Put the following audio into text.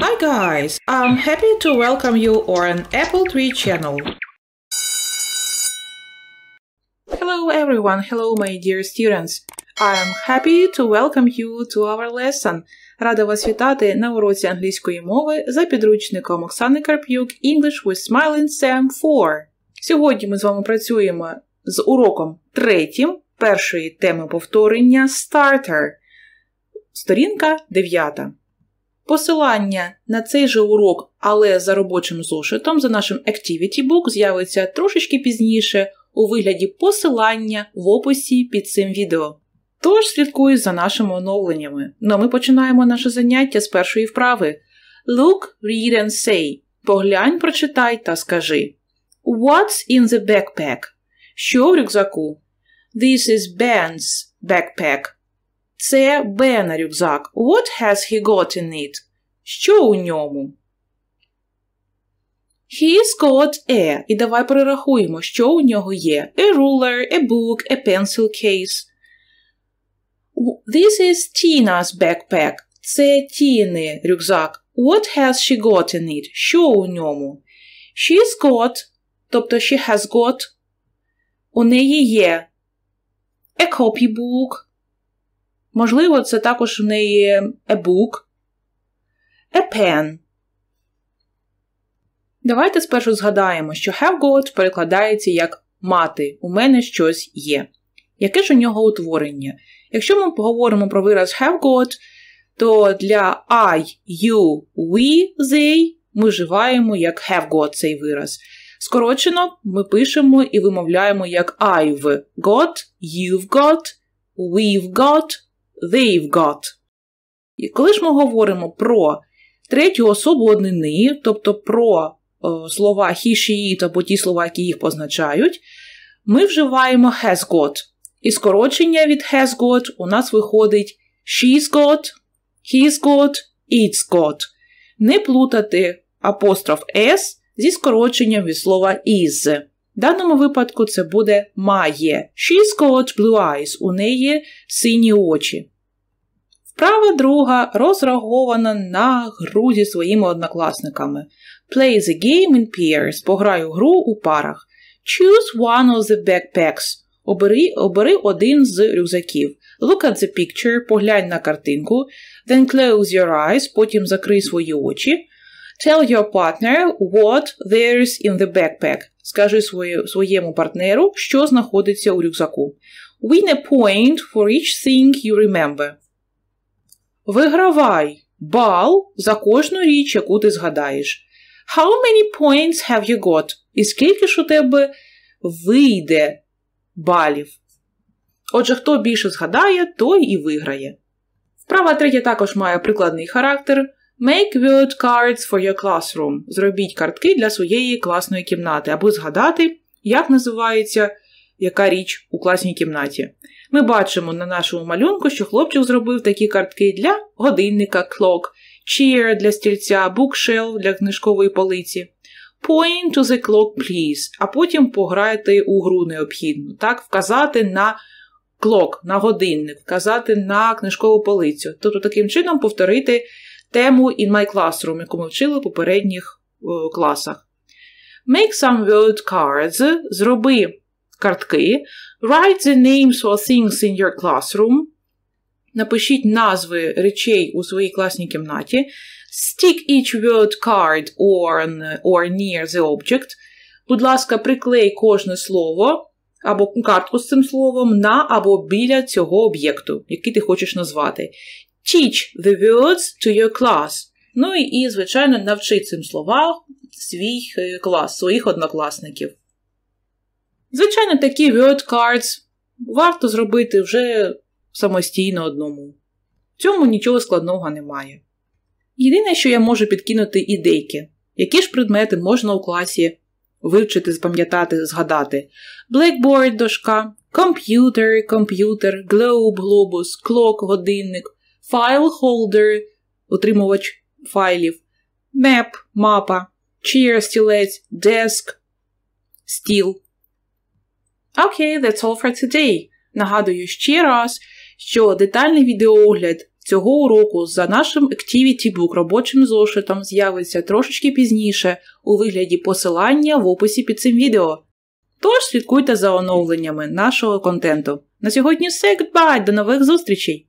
Hi guys, I'm happy to welcome you on Apple Tree channel. Hello everyone, hello my dear students. I am happy to welcome you to our lesson. Рада вас вітати на уроці англійської мови за підручником Оксани Карп'юк English with Smiling Sam 4. Сьогодні ми з вами працюємо з уроком третім першої теми повторення Starter. Сторінка 9. Посилання на цей же урок, але за робочим зошитом, за нашим Activity Book, з'явиться трошечки пізніше у вигляді посилання в описі під цим відео. Тож слідкуй за нашими оновленнями. Ну ми починаємо наше заняття з першої вправи. Look, read and say. Поглянь, прочитай та скажи. What's in the backpack? Що в рюкзаку? This is Ben's backpack. Це Бена на рюкзак. What has he got in it? Що у ньому? He's got a. І давай перерахуємо, що у нього є. A ruler, a book, a pencil case. This is Tina's backpack. Це Тіни рюкзак. What has she got in it? Що у ньому? She's got, тобто she has got. У неї є a copybook. Можливо, це також в неї e book, e pen. Давайте спершу згадаємо, що have got перекладається як мати, у мене щось є. Яке ж у нього утворення? Якщо ми поговоримо про вираз have got, то для I, you, we, they ми вживаємо як have got цей вираз. Скорочено, ми пишемо і вимовляємо як I've got, you've got, we've got, they've got. І коли ж ми говоримо про третю особу однини, тобто про о, е, слова he, she, it або ті слова, які їх позначають, ми вживаємо has got. І скорочення від has got у нас виходить she's got, he's got, it's got. Не плутати апостроф S зі скороченням від слова is. В даному випадку це буде має. She's got blue eyes. У неї сині очі. Вправа друга розрахована на гру зі своїми однокласниками. Play the game in pairs. Пограю гру у парах. Choose one of the backpacks. Обери обери один з рюкзаків. Look at the picture, поглянь на картинку. Then close your eyes, потім закрий свої очі. Tell your partner what there's in the backpack. Скажи своєму партнеру, що знаходиться у рюкзаку. Win a point for each thing you remember. Вигравай бал за кожну річ, яку ти згадаєш. How many points have you got? І скільки ж у тебе вийде балів? Отже, хто більше згадає, той і виграє. Вправа третя також має прикладний характер. Make word cards for your classroom. Зробіть картки для своєї класної кімнати, аби згадати, як називається яка річ у класній кімнаті. Ми бачимо на нашому малюнку, що хлопчик зробив такі картки для годинника clock, chair для стільця, bookshelf для книжкової полиці. Point to the clock, please. А потім пограйте у гру необхідну. Так, вказати на клок, на годинник, вказати на книжкову полицю. Тобто таким чином повторити тему In My Classroom, яку ми вчили в попередніх е, класах. Make some word cards. Зроби картки. Write the names of things in your classroom. Напишіть назви речей у своїй класній кімнаті. Stick each word card on or near the object. Будь ласка, приклей кожне слово або картку з цим словом на або біля цього об'єкту, який ти хочеш назвати. Teach the words to your class. Ну і, звичайно, навчи цим словам свій е, клас, своїх однокласників. Звичайно, такі word cards варто зробити вже самостійно одному. В цьому нічого складного немає. Єдине, що я можу підкинути ідейки, які ж предмети можна у класі вивчити, запам'ятати, згадати: Blackboard дошка, комп'ютер, комп'ютер, globe, глобус, клок, годинник. File-holder – отримувач файлів, map – мапа, chair – стілець, desk – стіл. Окей, okay, that's all for today. Нагадую ще раз, що детальний відеоогляд цього уроку за нашим Activity Book робочим зошитом з'явиться трошечки пізніше у вигляді посилання в описі під цим відео. Тож слідкуйте за оновленнями нашого контенту. На сьогодні все, goodbye, до нових зустрічей!